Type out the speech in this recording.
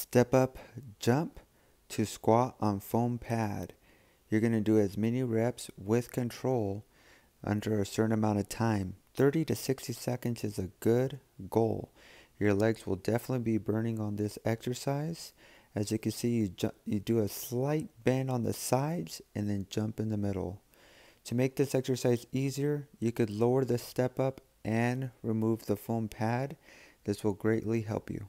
step up jump to squat on foam pad. You're going to do as many reps with control under a certain amount of time. 30 to 60 seconds is a good goal. Your legs will definitely be burning on this exercise. As you can see, you, ju- you do a slight bend on the sides and then jump in the middle. To make this exercise easier, you could lower the step up and remove the foam pad. This will greatly help you.